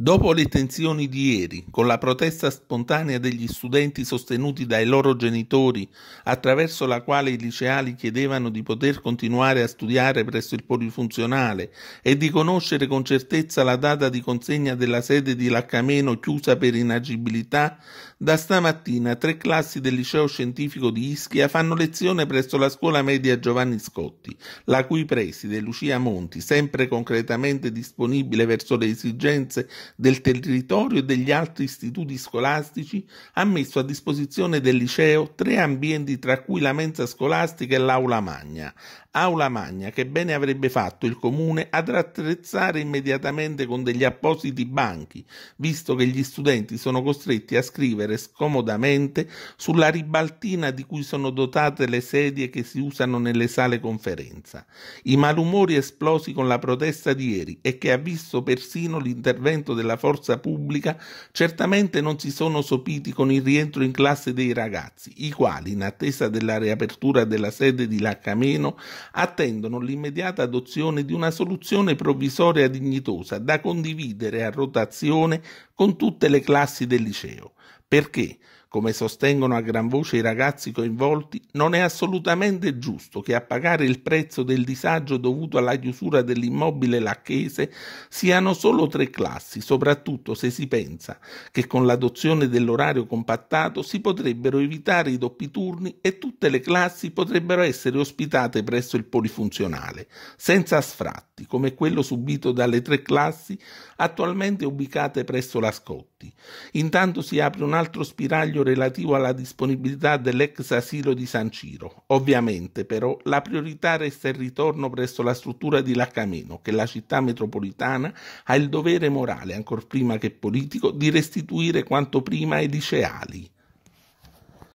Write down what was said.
Dopo le tensioni di ieri, con la protesta spontanea degli studenti sostenuti dai loro genitori, attraverso la quale i liceali chiedevano di poter continuare a studiare presso il polifunzionale e di conoscere con certezza la data di consegna della sede di Laccameno chiusa per inagibilità, da stamattina tre classi del liceo scientifico di Ischia fanno lezione presso la scuola media Giovanni Scotti, la cui preside Lucia Monti, sempre concretamente disponibile verso le esigenze del territorio e degli altri istituti scolastici ha messo a disposizione del liceo tre ambienti tra cui la mensa scolastica e l'aula magna. Aula magna che bene avrebbe fatto il comune ad attrezzare immediatamente con degli appositi banchi, visto che gli studenti sono costretti a scrivere scomodamente sulla ribaltina di cui sono dotate le sedie che si usano nelle sale conferenza. I malumori esplosi con la protesta di ieri e che ha visto persino l'intervento della forza pubblica, certamente non si sono sopiti con il rientro in classe dei ragazzi, i quali, in attesa della riapertura della sede di Laccameno, attendono l'immediata adozione di una soluzione provvisoria dignitosa da condividere a rotazione con tutte le classi del liceo, perché, come sostengono a gran voce i ragazzi coinvolti, non è assolutamente giusto che a pagare il prezzo del disagio dovuto alla chiusura dell'immobile lacchese siano solo tre classi, soprattutto se si pensa che con l'adozione dell'orario compattato si potrebbero evitare i doppi turni e tutte le classi potrebbero essere ospitate presso il polifunzionale, senza sfratti come quello subito dalle tre classi attualmente ubicate presso la Frascotti. Intanto si apre un altro spiraglio relativo alla disponibilità dell'ex asilo di San Ciro. Ovviamente, però, la priorità resta il ritorno presso la struttura di Lacameno, che la città metropolitana ha il dovere morale, ancor prima che politico, di restituire quanto prima ai liceali.